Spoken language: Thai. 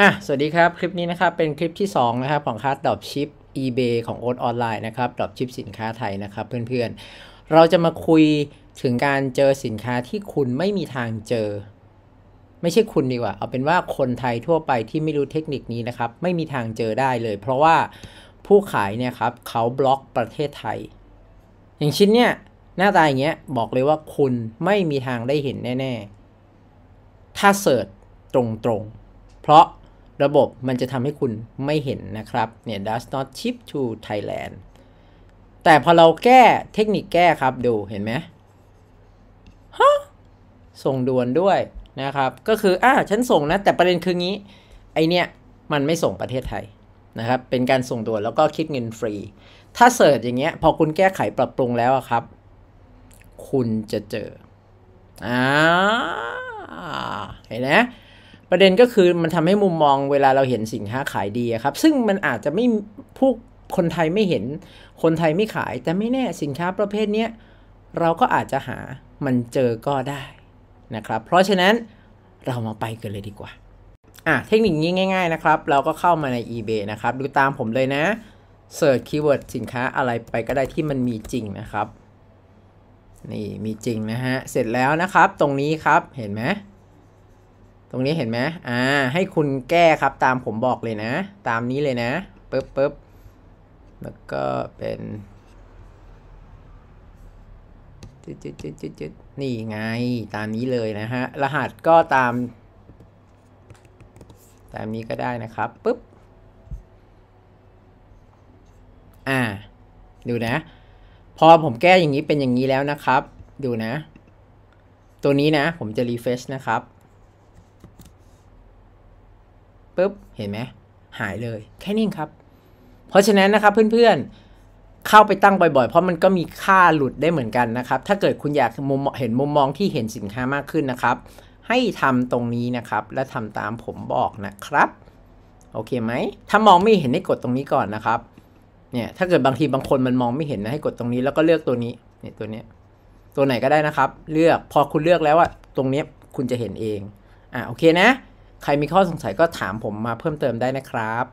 อ่ะ สวัสดีครับ คลิปนี้นะครับ เป็นคลิปที่ 2 นะครับของคาสดรอปชิป eBay ของโอ๊ตออนไลน์นะครับ ดรอปชิปสินค้าไทยนะครับเพื่อนๆ เราจะมาคุยถึงการเจอสินค้าที่คุณไม่มีทางเจอ ไม่ใช่คุณดีกว่า เอาเป็นว่าคนไทยทั่วไปที่ไม่รู้เทคนิคนี้นะครับ ไม่มีทางเจอได้เลย เพราะว่าผู้ขายเนี่ยครับเขาบล็อกประเทศไทย อย่างชิ้นเนี่ยหน้าตาอย่างเงี้ยบอกเลยว่าคุณไม่มีทางได้เห็นแน่ๆ ถ้าเสิร์ชตรงๆ เพราะระบบมันจะทำให้คุณไม่เห็นนะครับเนี่ย does not ship to Thailand แต่พอเราแก้เทคนิคแก้ครับดูเห็นไหมฮะส่งด่วนด้วยนะครับ ก็คืออ่าฉันส่งนะแต่ประเด็นคืองี้ ไอเนี้ยมันไม่ส่งประเทศไทยนะครับ เป็นการส่งด่วนแล้วก็คิดเงินฟรี ถ้าเสิร์ชอย่างเงี้ยพอคุณแก้ไขปรับปรุงแล้วครับ คุณจะเจออ่าเห็นไหมประเด็นก็คือมันทำให้มุมมองเวลาเราเห็นสินค้าขายดีครับ ซึ่งมันอาจจะไม่ผู้คนไทยไม่เห็น คนไทยไม่ขาย แต่ไม่แน่สินค้าประเภทเนี้ยเราก็อาจจะหามันเจอก็ได้นะครับ เพราะฉะนั้นเรามาไปกันเลยดีกว่าอ่ะเทคนิคนี้ง่ายๆ นะครับ เราก็เข้ามาใน eBay นะครับดูตามผมเลยนะเสิร์ชคีย์เวิร์ดสินค้าอะไรไปก็ได้ที่มันมีจริงนะครับ นี่มีจริงนะฮะเสร็จแล้วนะครับ ตรงนี้ครับเห็นไหมตรงนี้เห็นไหมอ่า ให้คุณแก้ครับตามผมบอกเลยนะ ตามนี้เลยนะ ปึ๊บปึ๊บแล้วก็เป็นจดจุดจุดจุดจุดนี่ไง ตามนี้เลยนะฮะ รหัสก็ตาม ตามนี้ก็ได้นะครับ ปึ๊บ อ่า ดูนะ พอผมแก้อย่างนี้เป็นอย่างนี้แล้วนะครับ ดูนะ ตัวนี้นะผมจะรีเฟชนะครับปุ๊บเห็นไหม หายเลยแค่นี้ครับ เพราะฉะนั้นนะครับเพื่อนๆเข้าไปตั้งบ่อยๆเพราะมันก็มีค่าหลุดได้เหมือนกันนะครับ ถ้าเกิดคุณอยากมุมเห็นมุมมองที่เห็นสินค้ามากขึ้นนะครับ ให้ทำตรงนี้นะครับ และทำตามผมบอกนะครับ โอเคไหมถ้ามองไม่เห็นให้กดตรงนี้ก่อนนะครับ เนี่ย ถ้าเกิดบางทีบางคนมันมองไม่เห็นนะให้กดตรงนี้แล้วก็เลือกตัวนี้เนี่ยตัวนี้ตัวไหนก็ได้นะครับ เลือกพอคุณเลือกแล้วอะตรงนี้คุณจะเห็นเองอ่ะโอเคนะใครมีข้อสงสัยก็ถามผมมาเพิ่มเติมได้นะครับ